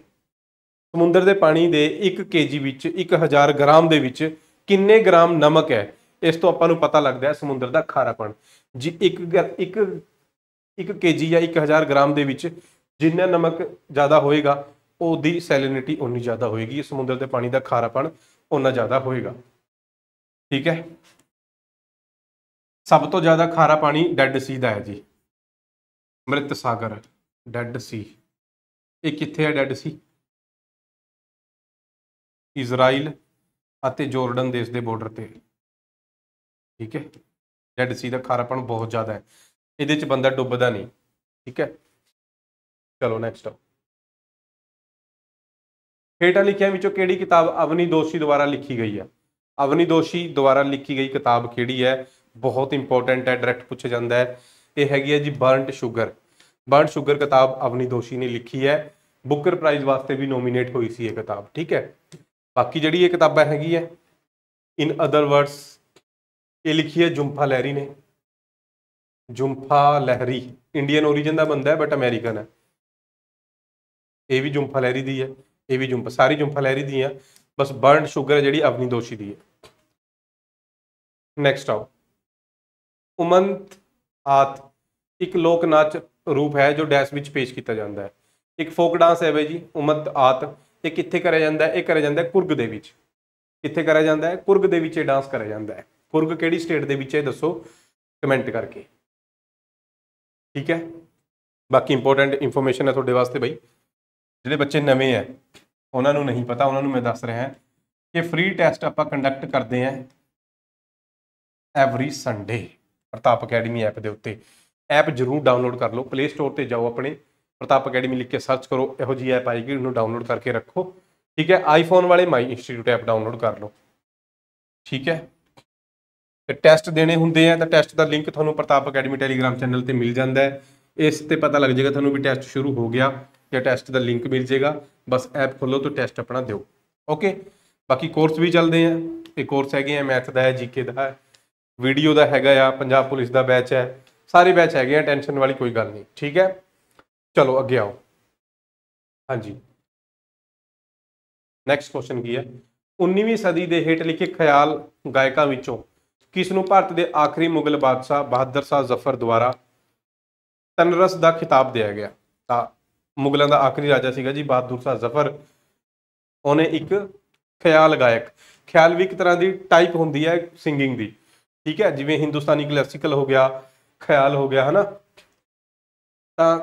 ਸਮੁੰਦਰ ਦੇ ਪਾਣੀ ਦੇ 1 ਕੇਜੀ ਵਿੱਚ 1000 ਗ੍ਰਾਮ ਦੇ ਵਿੱਚ ਕਿੰਨੇ ਗ੍ਰਾਮ ਨਮਕ ਹੈ ਇਸ ਤੋਂ ਆਪਾਂ ਨੂੰ ਪਤਾ ਲੱਗਦਾ ਹੈ ਸਮੁੰਦਰ ਦਾ ਖਾਰਾਪਣ ਜੀ 1 1 1 ਕੇਜੀ ਜਾਂ 1000 ਗ੍ਰਾਮ ਦੇ ਵਿੱਚ ਜਿੰਨਾ ਨਮਕ ਜ਼ਿਆਦਾ ਹੋਏਗਾ ਉਹਦੀ ਸੈਲਿਨਿਟੀ ਉਨੀ ਜ਼ਿਆਦਾ ਹੋਏਗੀ ਸਮੁੰਦਰ ਦੇ ਪਾਣੀ ਦਾ ਖਾਰਾਪਣ ਉਨਾ ਜ਼ਿਆਦਾ ਹੋਏਗਾ ਠੀਕ ਹੈ ਸਭ ਤੋਂ ਜ਼ਿਆਦਾ ਖਾਰਾ ਪਾਣੀ ਡੈੱਡ ਸੀ ਦਾ ਹੈ ਜੀ ਮ੍ਰਿਤ ਸਾਗਰ ਡੈੱਡ ਸੀ ਇਹ ਕਿੱਥੇ ਹੈ ਡੈੱਡ ਸੀ ਇਜ਼ਰਾਈਲ ਅਤੇ ਜੋਰਡਨ ਦੇਸ਼ ਦੇ ਬਾਰਡਰ ਤੇ ਠੀਕ ਹੈ ਡੈੱਡ ਸੀ ਦਾ ਖਾਰਾਪਣ ਬਹੁਤ ਜ਼ਿਆਦਾ ਹੈ ਇਹਦੇ ਚ ਬੰਦਾ ਡੁੱਬਦਾ ਨਹੀਂ ਠੀਕ ਹੈ ਚਲੋ ਨੈਕਸਟ ਹੇਟਾ ਲਿਖਿਆ ਵਿੱਚੋਂ ਕਿਹੜੀ ਕਿਤਾਬ ਅਵਨੀ ਦੋਸ਼ੀ ਦੁਆਰਾ ਲਿਖੀ ਗਈ ਹੈ ਅਵਨੀ ਦੋਸ਼ੀ ਦੁਆਰਾ ਲਿਖੀ ਗਈ ਕਿਤਾਬ ਕਿਹੜੀ ਹੈ ਬਹੁਤ ਇੰਪੋਰਟੈਂਟ ਹੈ ਡਾਇਰੈਕਟ ਪੁੱਛਿਆ ਜਾਂਦਾ ਹੈ ਇਹ ਹੈਗੀ ਹੈ ਜੀ ਬਰਨਟ ਸ਼ੂਗਰ ਬਰਨਟ ਸ਼ੂਗਰ ਕਿਤਾਬ ਅਵਨੀ ਦੋਸ਼ੀ ਨੇ ਲਿਖੀ ਹੈ ਬੁੱਕਰ ਪ੍ਰਾਈਜ਼ ਵਾਸਤੇ ਵੀ ਨੋਮੀਨੇਟ ਹੋਈ ਸੀ ਇਹ ਕਿਤਾਬ ਠੀਕ ਹੈ ਬਾਕੀ ਜਿਹੜੀ ਇਹ ਕਿਤਾਬ ਹੈਗੀ ਹੈ ਇਨ ਅਦਰ ਵਰਡਸ ਇਹ ਲਿਖੀ ਹੈ ਜੁੰਫਾ ਲਹਿਰੀ ਨੇ ਜੁੰਫਾ ਲਹਿਰੀ ਇੰਡੀਅਨ origin ਦਾ ਬੰਦਾ ਹੈ ਬਟ ਅਮਰੀਕਨ ਹੈ ਇਹ ਵੀ ਜੁੰਫਾ ਲਹਿਰੀ ਦੀ ਹੈ ਇਹ ਵੀ ਜੁੰਫਾ ਸਾਰੀ ਜੁੰਫਾ ਲਹਿਰੀ ਦੀ ਹੈ ਬਸ ਬਰਨਟ ਸ਼ੂਗਰ ਹੈ ਜਿਹੜੀ ਅਵਨੀ ਦੋਸ਼ੀ ਦੀ ਹੈ ਨੈਕਸਟ ਆਓ ਉਮੰਤ ਆਤ ਇੱਕ ਲੋਕ ਨਾਚ ਰੂਪ ਹੈ ਜੋ ਡੈਸ ਵਿੱਚ ਪੇਸ਼ ਕੀਤਾ ਜਾਂਦਾ ਹੈ ਇੱਕ ਫੋਕ ਡਾਂਸ ਹੈ ਬਈ ਜੀ ਉਮਤ ਆਤ ਇਹ ਕਿੱਥੇ ਕਰਿਆ ਜਾਂਦਾ ਹੈ ਇਹ ਕਰਿਆ ਜਾਂਦਾ ਹੈ ਕੁਰਗ ਦੇ ਵਿੱਚ ਕਿੱਥੇ ਕਰਿਆ ਜਾਂਦਾ ਹੈ ਕੁਰਗ ਦੇ ਵਿੱਚ ਇਹ ਡਾਂਸ ਕਰਿਆ ਜਾਂਦਾ ਹੈ ਕੁਰਗ ਕਿਹੜੀ ਸਟੇਟ ਦੇ ਵਿੱਚ ਹੈ ਦੱਸੋ ਕਮੈਂਟ ਕਰਕੇ ਠੀਕ ਹੈ ਬਾਕੀ ਇੰਪੋਰਟੈਂਟ ਇਨਫੋਰਮੇਸ਼ਨ ਹੈ ਤੁਹਾਡੇ ਵਾਸਤੇ ਬਈ ਜਿਹੜੇ ਬੱਚੇ ਨਵੇਂ ਆ ਉਹਨਾਂ ਨੂੰ ਨਹੀਂ ਪਤਾ ਉਹਨਾਂ ਨੂੰ ਮੈਂ ਦੱਸ ਰਿਹਾ ਕਿ ਫ੍ਰੀ ਟੈਸਟ ਆਪਾਂ ਕੰਡਕਟ ਕਰਦੇ ਆ every Sunday Pratap academy app ਦੇ ਉੱਤੇ ਐਪ ਜਰੂਰ ਡਾਊਨਲੋਡ ਕਰ ਲਓ ਪਲੇ ਸਟੋਰ ਤੇ ਜਾਓ ਆਪਣੇ ਪ੍ਰਤਾਪ ਅਕੈਡਮੀ ਲਿਖ ਕੇ ਸਰਚ ਕਰੋ ਇਹੋ ਜੀ ਐਪ ਆਏਗੀ ਉਹਨੂੰ ਡਾਊਨਲੋਡ ਕਰਕੇ ਰੱਖੋ ਠੀਕ ਹੈ ਆਈਫੋਨ ਵਾਲੇ ਮਾਈ ਇੰਸਟੀਚਿਊਟ ਐਪ ਡਾਊਨਲੋਡ ਕਰ ਲਓ ਠੀਕ ਹੈ ਤੇ ਟੈਸਟ ਦੇਣੇ ਹੁੰਦੇ ਆ ਤਾਂ ਟੈਸਟ ਦਾ ਲਿੰਕ ਤੁਹਾਨੂੰ ਪ੍ਰਤਾਪ ਅਕੈਡਮੀ ਟੈਲੀਗ੍ਰਾਮ ਚੈਨਲ ਤੇ ਮਿਲ ਜਾਂਦਾ ਹੈ ਇਸ ਤੇ ਪਤਾ ਲੱਗ ਜਾਏਗਾ ਤੁਹਾਨੂੰ ਵੀ ਟੈਸਟ ਸ਼ੁਰੂ ਹੋ ਗਿਆ ਜਾਂ ਟੈਸਟ ਦਾ ਲਿੰਕ ਮਿਲ ਜਾਏਗਾ ਬਸ ਐਪ ਖੋਲੋ ਤੇ ਟੈਸਟ ਆਪਣਾ ਦਿਓ ਓਕੇ ਬਾਕੀ ਕੋਰਸ ਵੀ ਚੱਲਦੇ ਆ ਇਹ ਕੋਰਸ ਹੈਗੇ ਆ ਮੈਥ ਦਾ ਹੈ ਜੀਕੇ ਦਾ ਹੈ ਵੀਡੀਓ ਦਾ ਹੈਗਾ ਆ ਪੰਜਾਬ ਪੁਲਿਸ ਦਾ ਬੈਚ ਹੈ ਸਾਰੇ ਬੈਚ ਹੈਗੇ ਆ ਟੈਨਸ਼ਨ ਵਾਲੀ ਕੋਈ ਗੱਲ ਨਹੀਂ ਠੀਕ ਹੈ ਚਲੋ ਅੱਗੇ ਆਓ ਹਾਂਜੀ ਨੈਕਸਟ ਕੁਐਸਚਨ ਕੀ ਹੈ 19ਵੀਂ ਸਦੀ ਦੇ ਹੇਟ ਲਿਖੇ ਖਿਆਲ ਗਾਇਕਾਂ ਵਿੱਚੋਂ ਕਿਸ ਨੂੰ ਭਾਰਤ ਦੇ ਆਖਰੀ ਮੁਗਲ ਬਾਦਸ਼ਾਹ ਬਹਾਦਰ ਸ਼ਾਹ ਜ਼ਫਰ ਦੁਆਰਾ ਤਨਰਸ ਦਾ ਖਿਤਾਬ ਦਿਆ ਗਿਆ ਤਾਂ ਮੁਗਲਾਂ ਦਾ ਆਖਰੀ ਰਾਜਾ ਸੀਗਾ ਜੀ ਬਹਾਦਰ ਸ਼ਾਹ ਜ਼ਫਰ ਉਹਨੇ ਇੱਕ ਖਿਆਲ ਗਾਇਕ ਖਿਆਲ ਵੀ ਇੱਕ ਤਰ੍ਹਾਂ ਦੀ ਟਾਈਪ ਹੁੰਦੀ ਹੈ ਸਿੰਗਿੰਗ ਦੀ ਠੀਕ ਹੈ ਜਿਵੇਂ ਹਿੰਦੁਸਤਾਨੀ ਕਲਾਸਿਕਲ ਹੋ ਗਿਆ ਖਿਆਲ ਹੋ ਗਿਆ ਹਨਾ ਤਾਂ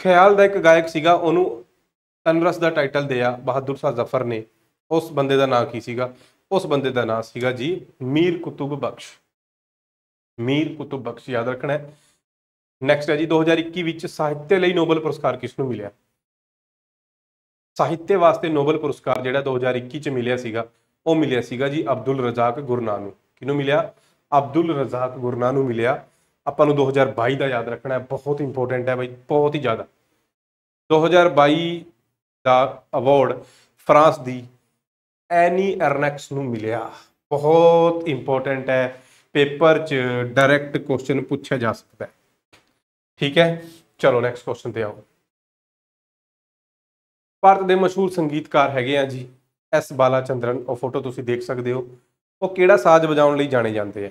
ਖਿਆਲ ਦਾ ਇੱਕ ਗਾਇਕ ਸੀਗਾ ਉਹਨੂੰ ਤਨਰਸ ਦਾ ਟਾਈਟਲ ਦਿਆ ਬਹਾਦਰ ਸਾਹਿਬ ਜ਼ਫਰ ਨੇ ਉਸ ਬੰਦੇ ਦਾ ਨਾਮ ਕੀ ਸੀਗਾ ਉਸ ਬੰਦੇ ਦਾ ਨਾਮ ਸੀਗਾ ਜੀ ਮੀਰ ਕੁਤਬ ਬਖਸ਼ ਮੀਰ ਕੁਤਬ ਬਖਸ਼ ਯਾਦ ਰੱਖਣਾ ਹੈ ਨੈਕਸਟ ਹੈ ਜੀ 2021 ਵਿੱਚ ਸਾਹਿਤਯ ਲਈ ਨੋਬਲ ਪੁਰਸਕਾਰ ਕਿਸ ਨੂੰ ਮਿਲਿਆ ਸਾਹਿਤਯ ਵਾਸਤੇ ਨੋਬਲ ਪੁਰਸਕਾਰ ਜਿਹੜਾ 2021 ਚ ਮਿਲਿਆ ਸੀਗਾ ਉਹ ਮਿਲਿਆ ਸੀਗਾ ਜੀ ਅਬਦੁਲ ਰਜ਼ਾਕ ਗੁਰਨਾ ਨੂੰ ਕਿਹਨੂੰ ਮਿਲਿਆ ਅਬਦੁਲ ਰਜ਼ਾਕ ਗੁਰਨਾ ਨੂੰ ਮਿਲਿਆ ਆਪਾਂ ਨੂੰ 2022 ਦਾ ਯਾਦ ਰੱਖਣਾ ਹੈ ਬਹੁਤ ਇੰਪੋਰਟੈਂਟ ਹੈ ਬਾਈ ਬਹੁਤ ਹੀ ਜ਼ਿਆਦਾ 2022 ਦਾ ਅਵਾਰਡ ਫਰਾਂਸ ਦੀ ਐਨੀ ਅਰਨੈਕਸ ਨੂੰ ਮਿਲਿਆ ਬਹੁਤ ਇੰਪੋਰਟੈਂਟ ਹੈ ਪੇਪਰ 'ਚ ਡਾਇਰੈਕਟ ਕੁਐਸਚਨ ਪੁੱਛਿਆ ਜਾ ਸਕਦਾ ਹੈ ਠੀਕ ਹੈ ਚਲੋ ਨੈਕਸਟ ਕੁਐਸਚਨ ਤੇ ਆਓ ਭਾਰਤ ਦੇ ਮਸ਼ਹੂਰ ਸੰਗੀਤਕਾਰ ਹੈਗੇ ਆ ਜੀ ਐਸ ਬਾਲਾ ਚੰਦਰਨ ਉਹ ਫੋਟੋ ਤੁਸੀਂ ਦੇਖ ਸਕਦੇ ਹੋ ਉਹ ਕਿਹੜਾ ਸਾਜ਼ ਵਜਾਉਣ ਲਈ ਜਾਣੇ ਜਾਂਦੇ ਆ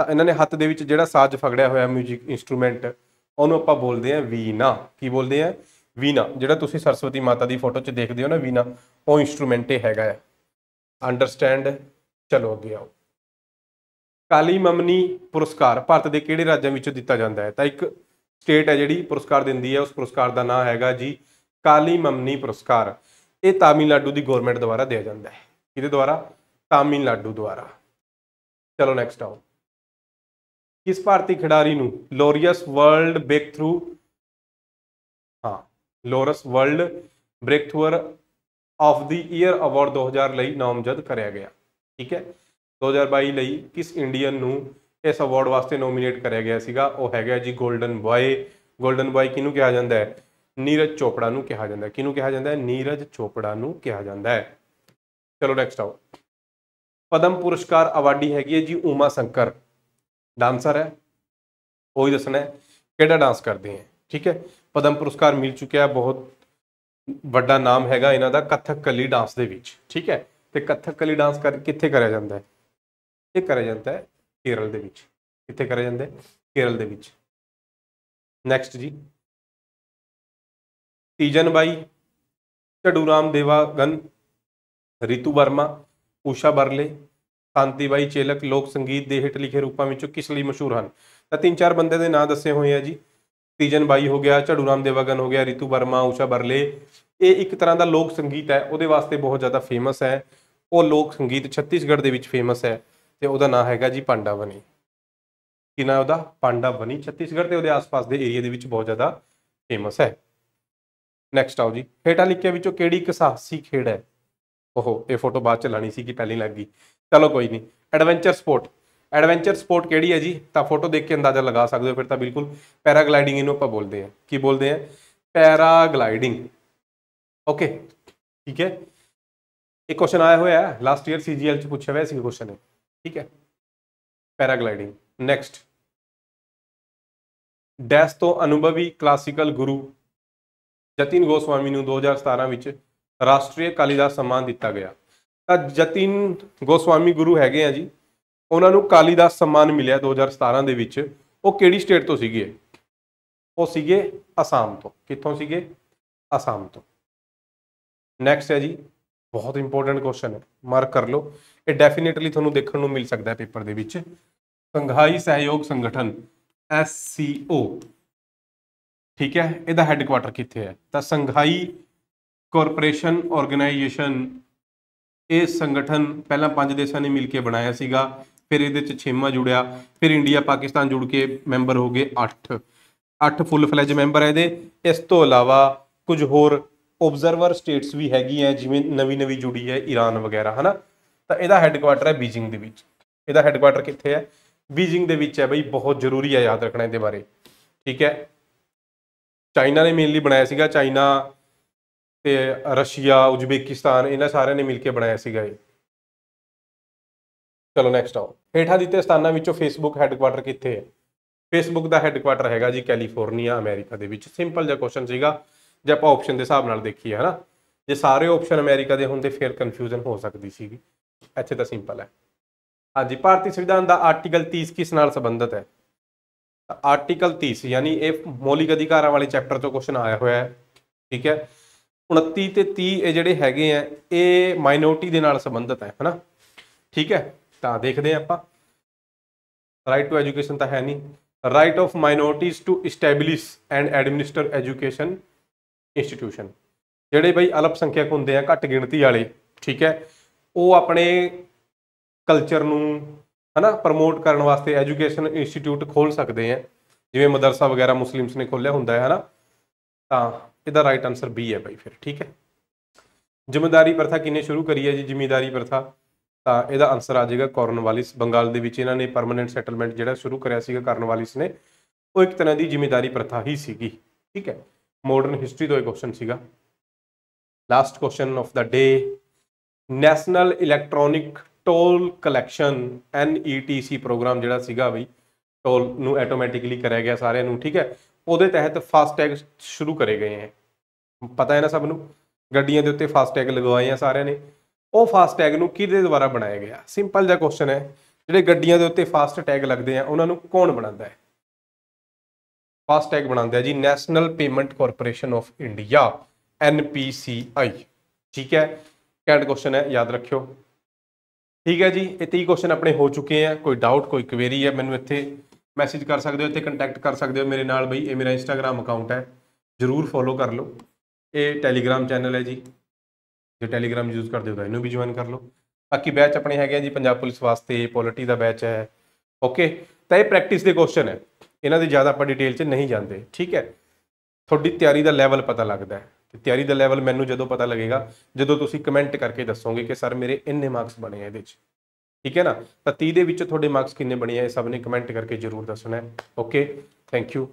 ਤਾਂ ਇਹਨਾਂ ਨੇ ਹੱਥ ਦੇ ਵਿੱਚ ਜਿਹੜਾ ਸਾਜ਼ ਫਗੜਿਆ ਹੋਇਆ 뮤직 ਇਨਸਟਰੂਮੈਂਟ ਉਹਨੂੰ ਆਪਾਂ ਬੋਲਦੇ ਆ ਵੀਨਾ ਕੀ ਬੋਲਦੇ ਆ ਵੀਨਾ ਜਿਹੜਾ ਤੁਸੀਂ ਸਰਸਵਤੀ ਮਾਤਾ ਦੀ ਫੋਟੋ 'ਚ ਦੇਖਦੇ ਹੋ ਨਾ ਵੀਨਾ ਉਹ ਇਨਸਟਰੂਮੈਂਟ ਹੀ ਹੈਗਾ ਹੈ ਅੰਡਰਸਟੈਂਡ ਚਲੋ ਅੱਗੇ ਆਓ ਕਾਲੀ ਮਮਨੀ ਪੁਰਸਕਾਰ ਭਾਰਤ ਦੇ ਕਿਹੜੇ ਰਾਜਾਂ ਵਿੱਚੋਂ ਦਿੱਤਾ ਜਾਂਦਾ ਹੈ ਤਾਂ ਇੱਕ ਸਟੇਟ ਹੈ ਜਿਹੜੀ ਪੁਰਸਕਾਰ ਦਿੰਦੀ ਹੈ ਉਸ ਪੁਰਸਕਾਰ ਦਾ ਨਾਮ ਹੈਗਾ ਜੀ ਕਾਲੀ ਮਮਨੀ ਪੁਰਸਕਾਰ ਇਹ ਤਾਮਿਲਨਾਡੂ ਦੀ ਗਵਰਨਮੈਂਟ ਦੁਆਰਾ ਦਿਆ ਜਾਂਦਾ ਹੈ ਕਿਹਦੇ ਦੁਆਰਾ ਤਾਮਿਲਨਾਡੂ ਦੁਆਰਾ ਚਲੋ ਨੈਕਸਟ ਆਓ ਕਿਸ ਭਾਰਤੀ ਖਿਡਾਰੀ ਨੂੰ ਲੋਰੀਅਸ ਵਰਲਡ ਬ੍ਰੇਕ ਥਰੂ ਹਾਂ Laureus world break of the year award 2000 ਲਈ ਨਾਮਜ਼ਦ ਕਰਿਆ ਗਿਆ ਠੀਕ ਹੈ 2022 ਲਈ ਕਿਸ ਇੰਡੀਅਨ ਨੂੰ ਇਸ ਅਵਾਰਡ ਵਾਸਤੇ ਨੋਮੀਨੇਟ ਕਰਿਆ ਗਿਆ ਸੀਗਾ ਉਹ ਹੈਗਾ ਜੀ 골ਡਨ ਬॉय 골ਡਨ ਬॉय ਕਿਹਨੂੰ ਕਿਹਾ ਜਾਂਦਾ ਹੈ ਨੀਰਜ ਚੋਪੜਾ ਨੂੰ ਕਿਹਾ ਜਾਂਦਾ ਹੈ ਕਿਹਨੂੰ ਕਿਹਾ ਜਾਂਦਾ ਹੈ ਨੀਰਜ ਚੋਪੜਾ ਨੂੰ ਕਿਹਾ ਜਾਂਦਾ ਹੈ ਚਲੋ ਨੈਕਸਟ ਆਓ ਪਦਮ ਪੁਰਸਕਾਰ ਅਵਾਰਡੀ ਹੈਗੀ ਹੈ ਜੀ ਉਮਾ ਸ਼ੰਕਰ ਡਾਂਸਰ ਹੈ ਉਹੀ ਦੱਸਣਾ ਹੈ ਕਿਹੜਾ ਡਾਂਸ ਕਰਦੇ ਹੈ ਠੀਕ ਹੈ ਪਦਮ ਪੁਰਸਕਾਰ ਮਿਲ ਚੁੱਕਿਆ ਬਹੁਤ ਵੱਡਾ ਨਾਮ ਹੈਗਾ ਇਹਨਾਂ ਦਾ ਕਥਕ ਕਲੀ ਡਾਂਸ ਦੇ ਵਿੱਚ ਠੀਕ ਹੈ ਤੇ ਕਥਕ ਕਲੀ ਡਾਂਸ ਕਰ ਕਿੱਥੇ ਕਰਿਆ ਜਾਂਦਾ ਹੈ ਇਹ ਕਰਿਆ ਜਾਂਦਾ ਹੈ ਕੇਰਲ ਦੇ ਵਿੱਚ ਕਿੱਥੇ ਕਰਿਆ ਜਾਂਦਾ ਹੈ ਕੇਰਲ ਦੇ ਵਿੱਚ ਨੈਕਸਟ ਜੀ ਤੀਜਨ ਬਾਈ ਚੜੂ ਰਾਮ ਗਨ ਰਿਤੂ ਵਰਮਾ ਊਸ਼ਾ ਬਰਲੇ ਕਾਂਤੀਬਾਈ ਚੇਲਕ ਲੋਕ ਸੰਗੀਤ ਦੇ ਹਿੱਟ ਲਿਖੇ ਰੂਪਾਂ ਵਿੱਚੋਂ ਕਿਸ ਲਈ ਮਸ਼ਹੂਰ ਹਨ ਤਾਂ ਤਿੰਨ ਚਾਰ ਬੰਦੇ ਦੇ ਨਾਂ ਦੱਸੇ ਹੋਏ ਆ ਜੀ ਤੀਜਨ ਬਾਈ ਹੋ ਗਿਆ ਝੜੂ ਰਾਮ ਦੇਵਾਗਨ ਹੋ ਗਿਆ ਰਿਤੂ ਵਰਮਾ ਊਸ਼ਾ ਬਰਲੇ ਇਹ ਇੱਕ ਤਰ੍ਹਾਂ ਦਾ ਲੋਕ ਸੰਗੀਤ ਹੈ ਉਹਦੇ ਵਾਸਤੇ ਬਹੁਤ ਜ਼ਿਆਦਾ ਫੇਮਸ ਹੈ ਉਹ ਲੋਕ ਸੰਗੀਤ ਛੱਤੀਸਗੜ੍ਹ ਦੇ ਵਿੱਚ ਫੇਮਸ ਹੈ ਤੇ ਉਹਦਾ ਨਾਂ ਹੈਗਾ ਜੀ ਪਾਂਡਾ ਬਣੀ ਕੀ ਨਾਮ ਉਹਦਾ ਪਾਂਡਾ ਬਣੀ ਛੱਤੀਸਗੜ੍ਹ ਤੇ ਉਹਦੇ ਆਸ-ਪਾਸ ਦੇ ਏਰੀਆ ਦੇ ਵਿੱਚ ਬਹੁਤ ਜ਼ਿਆਦਾ ਫੇਮਸ ਹੈ ਨੈਕਸਟ ਆਓ ਜੀ ਹੇਠਾਂ ਲਿਖਿਆ ਵਿੱਚੋਂ ਕਿਹੜੀ ਇੱਕ ਸਾਹਸੀ ਖੇਡ ਹੈ ਓਹੋ ਇਹ ਫੋਟੋ ਬਾਅਦ ਚ ਲਾਣੀ ਸੀ ਕਿ ਪਹਿਲਾਂ ਲੱਗ ਗਈ ਚਲੋ ਕੋਈ ਨਹੀਂ ਐਡਵੈਂਚਰ ਸਪੋਰਟ ਐਡਵੈਂਚਰ ਸਪੋਰਟ ਕਿਹੜੀ ਹੈ ਜੀ ਤਾਂ ਫੋਟੋ ਦੇਖ ਕੇ ਅੰਦਾਜ਼ਾ ਲਗਾ ਸਕਦੇ ਹੋ ਫਿਰ ਤਾਂ ਬਿਲਕੁਲ ਪੈਰਾਗਲਾਈਡਿੰਗ ਇਹਨੂੰ ਆਪਾਂ ਬੋਲਦੇ ਆ ਕੀ ਬੋਲਦੇ ਆ ਪੈਰਾਗਲਾਈਡਿੰਗ ਓਕੇ ਠੀਕ ਹੈ ਇੱਕ ਕੁਐਸਚਨ ਆਇਆ ਹੋਇਆ ਹੈ ਲਾਸਟ ਈਅਰ ਸੀਜੀਐਲ ਚ ਪੁੱਛਿਆ ਹੋਇਆ ਸੀ ਕੁਐਸਚਨ ਠੀਕ ਹੈ ਪੈਰਾਗਲਾਈਡਿੰਗ ਨੈਕਸਟ ਡੈਸ ਤੋਂ ਅਨੁਭਵੀ ਕਲਾਸੀਕਲ ਗੁਰੂ ਜਤਿਨ ਗੋਸਵਾਮੀ ਨੂੰ 2017 ਵਿੱਚ ਰਾਸ਼ਟਰੀ ਕਾਲੀਦਾਸ ਸਨਮਾਨ ਦਿੱਤਾ ਗਿਆ ਜਤਿਨ ਗੋਸਵਾਮੀ ਗੁਰੂ ਹੈਗੇ ਆ ਜੀ ਉਹਨਾਂ ਨੂੰ ਕਾਲੀਦਾਸ ਸਨਮਾਨ ਮਿਲਿਆ 2017 ਦੇ ਵਿੱਚ ਉਹ ਕਿਹੜੀ ਸਟੇਟ ਤੋਂ ਸੀਗੇ ਉਹ ਸੀਗੇ ਅਸਾਮ ਤੋਂ ਕਿੱਥੋਂ ਸੀਗੇ ਅਸਾਮ ਤੋਂ ਨੈਕਸਟ ਹੈ ਜੀ ਬਹੁਤ ਇੰਪੋਰਟੈਂਟ ਕੁਐਸਚਨ ਹੈ ਮਾਰਕ ਕਰ ਲਓ ਇਹ ਡੈਫੀਨਿਟਲੀ ਤੁਹਾਨੂੰ ਦੇਖਣ ਨੂੰ ਮਿਲ ਸਕਦਾ ਹੈ ਪੇਪਰ ਦੇ ਵਿੱਚ ਸੰਘਾਈ ਸਹਿਯੋਗ ਸੰਗਠਨ SCO ਠੀਕ ਹੈ ਇਹਦਾ ਹੈੱਡਕੁਆਟਰ ਕਿੱਥੇ ਹੈ ਤਾਂ ਸੰਘਾਈ ਕਾਰਪੋਰੇਸ਼ਨ ਆਰਗੇਨਾਈਜੇਸ਼ਨ ਇਹ ਸੰਗਠਨ ਪਹਿਲਾਂ ਪੰਜ ਦੇਸ਼ਾਂ ਨੇ ਮਿਲ ਕੇ ਬਣਾਇਆ ਸੀਗਾ ਫਿਰ ਇਹਦੇ ਵਿੱਚ ਛੇਮਾ ਜੁੜਿਆ ਫਿਰ ਇੰਡੀਆ ਪਾਕਿਸਤਾਨ ਜੁੜ ਕੇ ਮੈਂਬਰ ਹੋ ਗਏ 8 8 ਫੁੱਲ ਫਲੈਜ ਮੈਂਬਰ ਹੈ ਇਹਦੇ ਇਸ ਤੋਂ ਇਲਾਵਾ ਕੁਝ ਹੋਰ ਆਬਜ਼ਰਵਰ ਸਟੇਟਸ ਵੀ ਹੈਗੀਆਂ ਜਿਵੇਂ ਨਵੀਂ ਨਵੀਂ ਜੁੜੀ ਹੈ ਈਰਾਨ ਵਗੈਰਾ ਹਨਾ ਤਾਂ ਇਹਦਾ ਹੈੱਡਕੁਆਟਰ ਹੈ ਬੀਜਿੰਗ ਦੇ ਵਿੱਚ ਇਹਦਾ ਹੈੱਡਕੁਆਟਰ ਕਿੱਥੇ ਹੈ ਬੀਜਿੰਗ ਦੇ ਵਿੱਚ ਹੈ ਬਈ ਬਹੁਤ ਜ਼ਰੂਰੀ ਹੈ ਯਾਦ ਰੱਖਣਾ ਇਹਦੇ ਬਾਰੇ ਠੀਕ ਹੈ ਚਾਈਨਾ ਨੇ ਮੇਨਲੀ ਬਣਾਇਆ ਸੀਗਾ ਚਾਈਨਾ ਤੇ ਰਸ਼ੀਆ ਉਜ਼ਬੇਕਿਸਤਾਨ ਇਹਨਾਂ ਸਾਰਿਆਂ ਨੇ ਮਿਲ ਕੇ ਬਣਾਇਆ ਸੀਗਾ ਇਹ ਚਲੋ ਨੈਕਸਟ ਆਓ ਹੇਠਾਂ ਦਿੱਤੇ ਸਥਾਨਾਂ ਵਿੱਚੋਂ ਫੇਸਬੁੱਕ ਹੈੱਡਕੁਆਟਰ ਕਿੱਥੇ ਹੈ ਫੇਸਬੁੱਕ ਦਾ ਹੈੱਡਕੁਆਟਰ ਹੈਗਾ ਜੀ ਕੈਲੀਫੋਰਨੀਆ ਅਮਰੀਕਾ ਦੇ ਵਿੱਚ ਸਿੰਪਲ ਜਿਹਾ ਕੁਐਸਚਨ ਸੀਗਾ ਜੇ ਆਪਾਂ ਆਪਸ਼ਨ ਦੇ ਹਿਸਾਬ ਨਾਲ ਦੇਖੀਏ ਹਨਾ ਜੇ ਸਾਰੇ ਆਪਸ਼ਨ ਅਮਰੀਕਾ ਦੇ ਹੁੰਦੇ ਫਿਰ ਕਨਫਿਊਜ਼ਨ ਹੋ ਸਕਦੀ ਸੀਗੀ ਇੱਥੇ ਤਾਂ ਸਿੰਪਲ ਹੈ ਹਾਂਜੀ ਭਾਰਤੀ ਸੰਵਿਧਾਨ ਦਾ ਆਰਟੀਕਲ 30 ਕਿਸ ਨਾਲ ਸੰਬੰਧਿਤ ਹੈ ਆਰਟੀਕਲ 30 ਯਾਨੀ ਇਹ ਮੌਲਿਕ ਅਧਿਕਾਰਾਂ ਵਾਲੇ ਚੈਪਟਰ ਤੋਂ ਕੁਐਸਚਨ ਆਇਆ ਹੋਇਆ ਹੈ ਠੀਕ ਹੈ 29 ਤੇ 30 ਇਹ ਜਿਹੜੇ ਹੈਗੇ ਆ ਇਹ ਮਾਈਨੋਰਟੀ ਦੇ ਨਾਲ ਸੰਬੰਧਿਤ ਹੈ ਹਨਾ ਠੀਕ ਹੈ ਤਾਂ ਦੇਖਦੇ ਆ ਆਪਾਂ ਰਾਈਟ ਟੂ ਐਜੂਕੇਸ਼ਨ ਤਾਂ ਹੈ ਨਹੀਂ right of minorities to establish and administer education institution ਜਿਹੜੇ ਬਈ ਸੰਖਿਆਕ ਹੁੰਦੇ ਆ ਘੱਟ ਗਿਣਤੀ ਵਾਲੇ ਠੀਕ ਹੈ ਉਹ ਆਪਣੇ ਕਲਚਰ ਨੂੰ ਹਨਾ ਪ੍ਰਮੋਟ ਕਰਨ ਵਾਸਤੇ ਐਜੂਕੇਸ਼ਨ ਇੰਸਟੀਟਿਊਟ ਖੋਲ ਸਕਦੇ ਆ ਜਿਵੇਂ ਮਦਰਸਾ ਵਗੈਰਾ ਮੁਸਲਿਮਸ ਨੇ ਖੋਲਿਆ ਹੁੰਦਾ ਹੈ ਹਨਾ ਤਾਂ ਇਹਦਾ ਰਾਈਟ ਆਨਸਰ ਬੀ ਹੈ ਬਾਈ ਫਿਰ ਠੀਕ ਹੈ ਜ਼ਿੰਮੇਦਾਰੀ ਪ੍ਰਥਾ ਕਿਨੇ ਸ਼ੁਰੂ ਕਰੀ ਹੈ ਜੀ ਜ਼ਿੰਮੇਦਾਰੀ ਪ੍ਰਥਾ ਤਾਂ ਇਹਦਾ ਆਨਸਰ ਆ ਜਾਏਗਾ ਕੋਰਨਵਾਲਿਸ ਬੰਗਾਲ ਦੇ ਵਿੱਚ ਇਹਨਾਂ ਨੇ ਪਰਮਨੈਂਟ ਸੈਟਲਮੈਂਟ ਜਿਹੜਾ ਸ਼ੁਰੂ ਕਰਿਆ ਸੀਗਾ ਕਾਰਨਵਾਲਿਸ ਨੇ ਉਹ ਇੱਕ ਤਰ੍ਹਾਂ ਦੀ ਜ਼ਿੰਮੇਦਾਰੀ ਪ੍ਰਥਾ ਹੀ ਸੀਗੀ ਠੀਕ ਹੈ ਮਾਡਰਨ ਹਿਸਟਰੀ ਤੋਂ ਇਹ ਕੁਐਸਚਨ ਸੀਗਾ last question of the day national electronic toll collection N NETC programme ਜਿਹੜਾ ਸੀਗਾ ਬਈ ਟੋਲ ਨੂੰ ਆਟੋਮੈਟਿਕਲੀ ਕਰਿਆ ਗਿਆ ਸਾਰਿਆਂ ਨੂੰ ਠੀਕ ਹੈ ਉਹਦੇ ਤਹਿਤ ਫਾਸਟੈਗ ਸ਼ੁਰੂ ਕਰੇ ਗਏ ਹਨ ਪਤਾ ਹੈ ਨਾ ਸਭ ਨੂੰ ਗੱਡੀਆਂ ਦੇ ਉੱਤੇ ਫਾਸਟੈਗ ਲਗਵਾਏ ਆ ਸਾਰਿਆਂ ਨੇ ਉਹ ਫਾਸਟੈਗ ਨੂੰ ਕਿਹਦੇ ਦੁਆਰਾ ਬਣਾਇਆ ਗਿਆ ਸਿੰਪਲ ਜਿਹਾ ਕੁਐਸਚਨ ਹੈ ਜਿਹੜੇ ਗੱਡੀਆਂ ਦੇ ਉੱਤੇ ਫਾਸਟ ਟੈਗ ਲੱਗਦੇ ਆ ਉਹਨਾਂ ਨੂੰ ਕੌਣ ਬਣਾਉਂਦਾ ਹੈ ਫਾਸਟ ਟੈਗ ਬਣਾਉਂਦਾ ਹੈ ਜੀ national payment corporation of India NPCI ਠੀਕ ਹੈ ਕੈਂਡ ਕੁਐਸਚਨ ਹੈ ਯਾਦ ਰੱਖਿਓ ਠੀਕ ਹੈ ਜੀ ਇਹ 30 ਕੁਐਸਚਨ ਆਪਣੇ ਹੋ ਚੁੱਕੇ ਆ ਕੋਈ ਡਾਊਟ ਕੋਈ ਕੁਐਰੀ ਹੈ ਮੈਨੂੰ ਇੱਥੇ ਮੈਸੇਜ ਕਰ ਸਕਦੇ ਹੋ ਤੇ ਕੰਟੈਕਟ ਕਰ ਸਕਦੇ ਹੋ ਮੇਰੇ ਨਾਲ ਬਈ ਇਹ ਮੇਰਾ ਇੰਸਟਾਗ੍ਰam ਅਕਾਊਂਟ ਹੈ ਜਰੂਰ ਫੋਲੋ ਕਰ ਲਓ ਇਹ ਟੈਲੀਗ੍ਰam ਚੈਨਲ ਹੈ ਜੀ ਜੇ ਟੈਲੀਗ੍ਰam ਯੂਜ਼ ਕਰਦੇ ਹੋ ਤਾਂ ਇਹਨੂੰ ਵੀ ਜੁਆਇਨ ਕਰ ਲਓ ਬਾਕੀ ਬੈਚ ਆਪਣੇ ਹੈਗੇ ਆ ਜੀ ਪੰਜਾਬ ਪੁਲਿਸ ਵਾਸਤੇ ਪੋਲਿਟੀ ਦਾ ਬੈਚ ਹੈ ਓਕੇ ਤਾਂ ਇਹ ਪ੍ਰੈਕਟਿਸ ਦੇ ਕੁਐਸਚਨ ਹੈ ਇਹਨਾਂ ਦੇ ਜ਼ਿਆਦਾ ਆਪਾਂ ਡਿਟੇਲ 'ਚ ਨਹੀਂ ਜਾਂਦੇ ਠੀਕ ਹੈ ਤੁਹਾਡੀ ਤਿਆਰੀ ਦਾ ਲੈਵਲ ਪਤਾ ਲੱਗਦਾ ਹੈ ਤੇ ਤਿਆਰੀ ਦਾ ਲੈਵਲ ਮੈਨੂੰ ਜਦੋਂ ਪਤਾ ਲੱਗੇਗਾ ਜਦੋਂ ਤੁਸੀਂ ਕਮੈਂਟ ਕਰਕੇ ਦੱਸੋਗੇ ਕਿ ਸਰ ਮੇਰੇ ਇੰਨੇ ਮਾਰਕਸ ਬਣੇ ਆ ਇਹਦੇ 'ਚ ਠੀਕ ਹੈ ਨਾ ਤਾਂ 30 ਦੇ ਵਿੱਚ ਤੁਹਾਡੇ ਮਾਰਕਸ ਕਿੰਨੇ ਬਣੇ ਆ ਇਹ ਸਭ ਨੇ ਕਮੈਂਟ ਕਰਕੇ ਜਰੂਰ ਦੱਸਣਾ ਓਕੇ ਥੈਂਕ ਯੂ